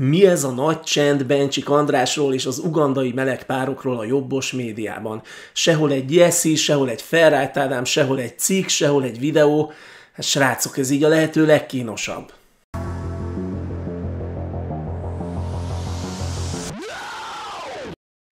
Mi ez a nagy csend Bencsik Andrásról és az ugandai párokról a jobbos médiában? Sehol egy Jesszi, sehol egy Ferrájtádám, sehol egy cikk, sehol egy videó. Hát srácok, ez így a lehető legkínosabb.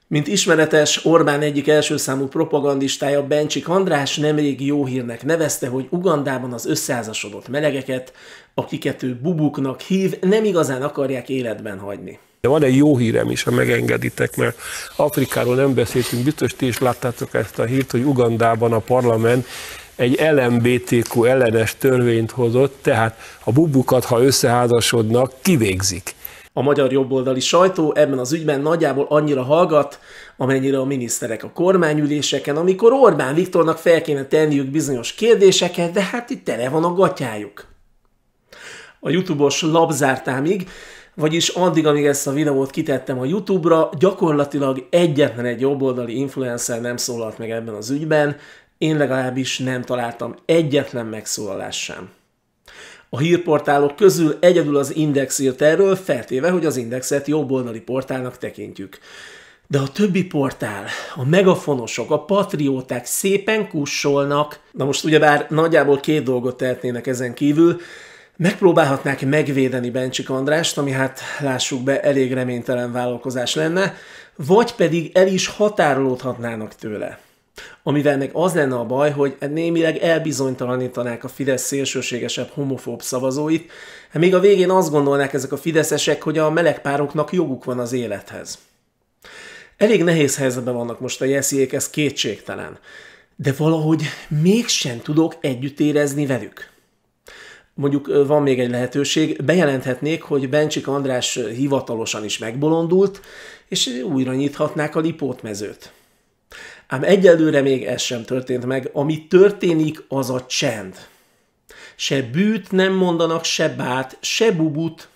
Mint ismeretes, Orbán egyik első számú propagandistája Bencsik András nemrég jó hírnek nevezte, hogy Ugandában az összeházasodott melegeket, akiket ő bubuknak hív, nem igazán akarják életben hagyni. De van egy jó hírem is, ha megengeditek, mert Afrikáról nem beszéltünk, biztos ti is láttátok ezt a hírt, hogy Ugandában a parlament egy LMBTQ ellenes törvényt hozott, tehát a bubukat, ha összeházasodnak, kivégzik a magyar jobboldali sajtó ebben az ügyben nagyjából annyira hallgat, amennyire a miniszterek a kormányüléseken, amikor Orbán Viktornak fel kéne tenniük bizonyos kérdéseket, de hát itt tele van a gatyájuk. A YouTube-os labzártámig, vagyis addig, amíg ezt a videót kitettem a YouTube-ra, gyakorlatilag egyetlen egy jobboldali influencer nem szólalt meg ebben az ügyben, én legalábbis nem találtam egyetlen megszólalás sem a hírportálok közül egyedül az Index írt erről, feltéve, hogy az Indexet jobboldali portálnak tekintjük. De a többi portál, a megafonosok, a patrióták szépen kussolnak. Na most ugyebár nagyjából két dolgot tehetnének ezen kívül. Megpróbálhatnák megvédeni Bencsik Andrást, ami hát lássuk be elég reménytelen vállalkozás lenne, vagy pedig el is határolódhatnának tőle. Amivel meg az lenne a baj, hogy némileg elbizonytalanítanák a Fidesz szélsőségesebb homofób szavazóit, hát még a végén azt gondolnák ezek a fideszesek, hogy a melegpároknak joguk van az élethez. Elég nehéz helyzetben vannak most a jesziék, ez kétségtelen. De valahogy mégsem tudok együtt érezni velük. Mondjuk van még egy lehetőség, bejelenthetnék, hogy Bencsik András hivatalosan is megbolondult, és újra nyithatnák a lipótmezőt. Ám egyelőre még ez sem történt meg. Ami történik, az a csend. Se bűt nem mondanak, se bát, se bubut.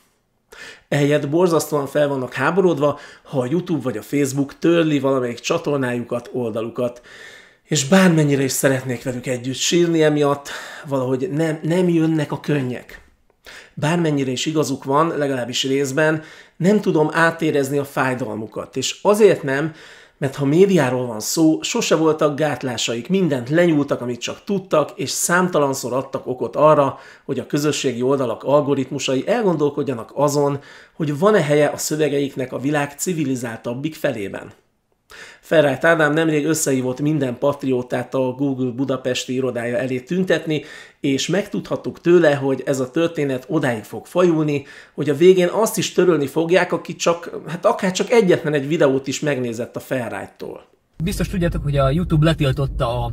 Ehelyett borzasztóan fel vannak háborodva, ha a YouTube vagy a Facebook törli valamelyik csatornájukat, oldalukat. És bármennyire is szeretnék velük együtt sírni emiatt, valahogy nem, nem jönnek a könnyek. Bármennyire is igazuk van, legalábbis részben, nem tudom átérezni a fájdalmukat. És azért nem, mert ha médiáról van szó, sose voltak gátlásaik, mindent lenyúltak, amit csak tudtak, és számtalanszor adtak okot arra, hogy a közösségi oldalak algoritmusai elgondolkodjanak azon, hogy van-e helye a szövegeiknek a világ civilizáltabbik felében. Ferrát Ádám nemrég összehívott minden patriótát a Google budapesti irodája elé tüntetni, és megtudhattuk tőle, hogy ez a történet odáig fog fajulni, hogy a végén azt is törölni fogják, aki csak, hát akár csak egyetlen egy videót is megnézett a Ferrite-tól. Biztos tudjátok, hogy a YouTube letiltotta a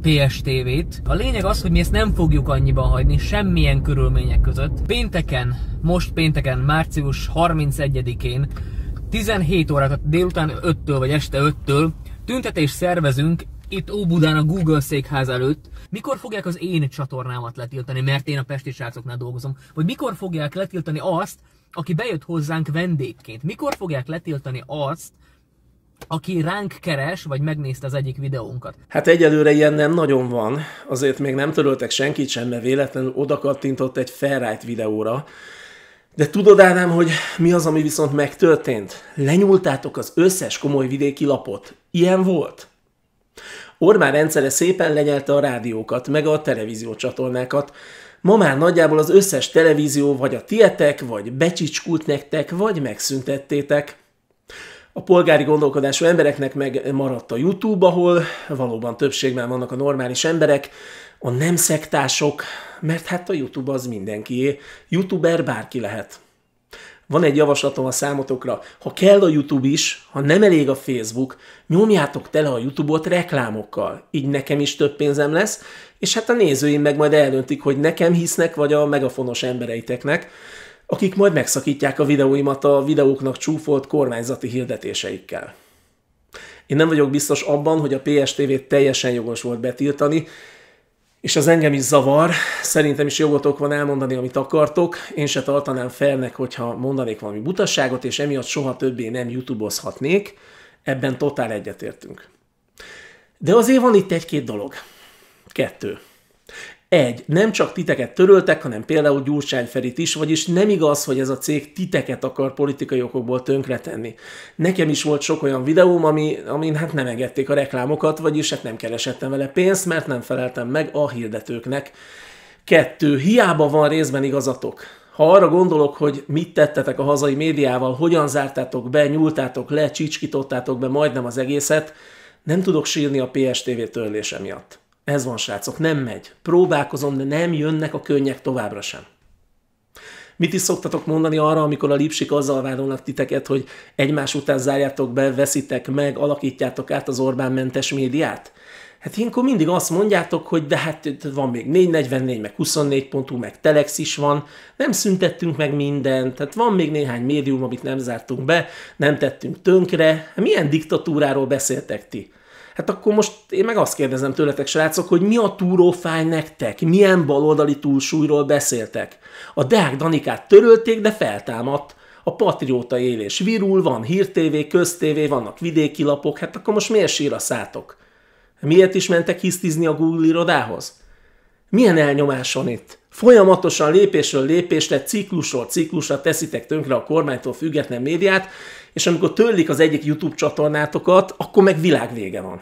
PSTV-t. A lényeg az, hogy mi ezt nem fogjuk annyiban hagyni, semmilyen körülmények között. Pénteken, most pénteken, március 31-én 17 órát, tehát délután 5-től vagy este 5-től tüntetés szervezünk itt Óbudán a Google székház előtt, mikor fogják az én csatornámat letiltani, mert én a pesti srácoknál dolgozom, vagy mikor fogják letiltani azt, aki bejött hozzánk vendégként, mikor fogják letiltani azt, aki ránk keres, vagy megnézte az egyik videónkat. Hát egyelőre ilyen nem nagyon van, azért még nem töröltek senkit sem, mert véletlenül oda kattintott egy felrájt videóra, de tudod, Ádám, hogy mi az, ami viszont megtörtént? Lenyúltátok az összes komoly vidéki lapot. Ilyen volt? Orbán rendszere szépen lenyelte a rádiókat, meg a televízió csatornákat. Ma már nagyjából az összes televízió vagy a tietek, vagy becsicskult nektek, vagy megszüntettétek. A polgári gondolkodású embereknek meg maradt a YouTube, ahol valóban többségben vannak a normális emberek, a nem szektások, mert hát a YouTube az mindenkié. YouTuber bárki lehet van egy javaslatom a számotokra, ha kell a YouTube is, ha nem elég a Facebook, nyomjátok tele a YouTube-ot reklámokkal, így nekem is több pénzem lesz, és hát a nézőim meg majd eldöntik, hogy nekem hisznek, vagy a megafonos embereiteknek, akik majd megszakítják a videóimat a videóknak csúfolt kormányzati hirdetéseikkel. Én nem vagyok biztos abban, hogy a PSTV-t teljesen jogos volt betiltani, és az engem is zavar. Szerintem is jogotok van elmondani, amit akartok. Én se tartanám felnek, hogyha mondanék valami butaságot, és emiatt soha többé nem youtubozhatnék. Ebben totál egyetértünk. De azért van itt egy-két dolog. Kettő. Egy, nem csak titeket töröltek, hanem például Gyurcsány Ferit is, vagyis nem igaz, hogy ez a cég titeket akar politikai okokból tönkretenni. Nekem is volt sok olyan videóm, ami, amin hát nem engedték a reklámokat, vagyis hát nem keresettem vele pénzt, mert nem feleltem meg a hirdetőknek. Kettő, hiába van részben igazatok. Ha arra gondolok, hogy mit tettetek a hazai médiával, hogyan zártátok be, nyúltátok le, csicskítottátok be majdnem az egészet, nem tudok sírni a PSTV törlése miatt. Ez van, srácok, nem megy. Próbálkozom, de nem jönnek a könnyek továbbra sem. Mit is szoktatok mondani arra, amikor a lipsik azzal vádolnak titeket, hogy egymás után zárjátok be, veszitek meg, alakítjátok át az Orbán-mentes médiát? Hát ilyenkor mindig azt mondjátok, hogy de hát van még 444, meg 24 pontú, meg Telex is van, nem szüntettünk meg mindent, tehát van még néhány médium, amit nem zártunk be, nem tettünk tönkre. Hát milyen diktatúráról beszéltek ti? Hát akkor most én meg azt kérdezem tőletek, srácok, hogy mi a túrófáj nektek? Milyen baloldali túlsúlyról beszéltek? A Deák Danikát törölték, de feltámadt. A patrióta élés virul, van hírtévé, köztévé, vannak vidéki lapok, hát akkor most miért sír a szátok? Miért is mentek hisztizni a Google irodához? Milyen elnyomás van itt? Folyamatosan lépésről lépésre, ciklusról ciklusra teszitek tönkre a kormánytól független médiát, és amikor törlik az egyik YouTube csatornátokat, akkor meg világvége van.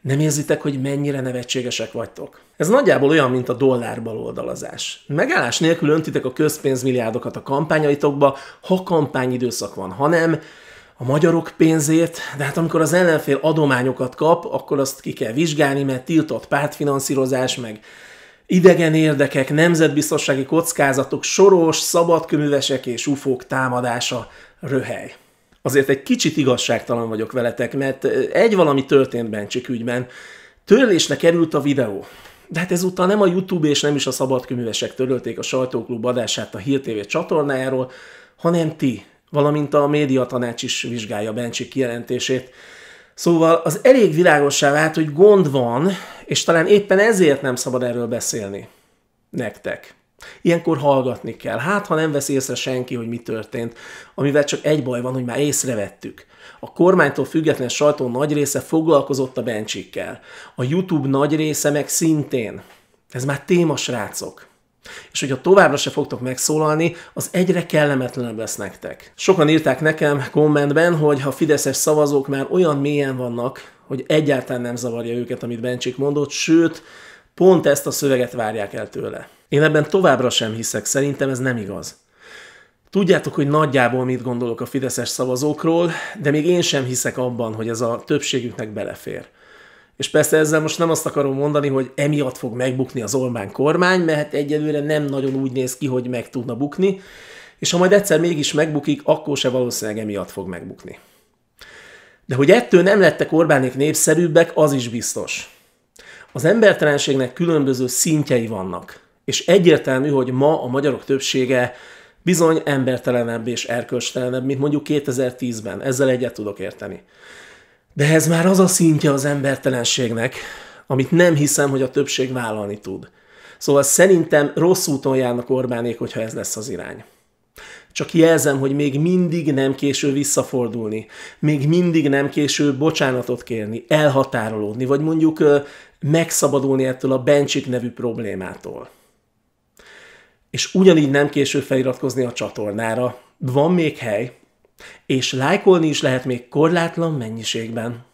Nem érzitek, hogy mennyire nevetségesek vagytok? Ez nagyjából olyan, mint a dollár baloldalazás. Megállás nélkül öntitek a közpénzmilliárdokat a kampányaitokba, ha kampányidőszak van, ha nem, a magyarok pénzét. de hát amikor az ellenfél adományokat kap, akkor azt ki kell vizsgálni, mert tiltott pártfinanszírozás, meg idegen érdekek, nemzetbiztonsági kockázatok, soros, szabadkőművesek és ufók támadása röhely. Azért egy kicsit igazságtalan vagyok veletek, mert egy valami történt Bencsik ügyben. Törlésre került a videó. De hát ezúttal nem a YouTube és nem is a szabadkőművesek törölték a sajtóklub adását a Hír TV csatornájáról, hanem ti, valamint a médiatanács is vizsgálja Bencsik kijelentését. Szóval az elég világossá vált, hogy gond van, és talán éppen ezért nem szabad erről beszélni nektek. Ilyenkor hallgatni kell. Hát, ha nem vesz észre senki, hogy mi történt, amivel csak egy baj van, hogy már észrevettük. A kormánytól független sajtó nagy része foglalkozott a bencsikkel. A YouTube nagy része meg szintén. Ez már téma, srácok. És hogyha továbbra se fogtok megszólalni, az egyre kellemetlenebb lesz nektek. Sokan írták nekem kommentben, hogy ha fideszes szavazók már olyan mélyen vannak, hogy egyáltalán nem zavarja őket, amit Bencsik mondott, sőt, pont ezt a szöveget várják el tőle. Én ebben továbbra sem hiszek, szerintem ez nem igaz. Tudjátok, hogy nagyjából mit gondolok a fideszes szavazókról, de még én sem hiszek abban, hogy ez a többségüknek belefér. És persze ezzel most nem azt akarom mondani, hogy emiatt fog megbukni az Orbán kormány, mert egyelőre nem nagyon úgy néz ki, hogy meg tudna bukni, és ha majd egyszer mégis megbukik, akkor se valószínűleg emiatt fog megbukni. De hogy ettől nem lettek Orbánék népszerűbbek, az is biztos. Az embertelenségnek különböző szintjei vannak, és egyértelmű, hogy ma a magyarok többsége bizony embertelenebb és erkölcstelenebb, mint mondjuk 2010-ben. Ezzel egyet tudok érteni. De ez már az a szintje az embertelenségnek, amit nem hiszem, hogy a többség vállalni tud. Szóval szerintem rossz úton járnak Orbánék, hogyha ez lesz az irány. Csak jelzem, hogy még mindig nem késő visszafordulni, még mindig nem késő bocsánatot kérni, elhatárolódni, vagy mondjuk megszabadulni ettől a Bencsik nevű problémától. És ugyanígy nem késő feliratkozni a csatornára. Van még hely, és lájkolni is lehet még korlátlan mennyiségben.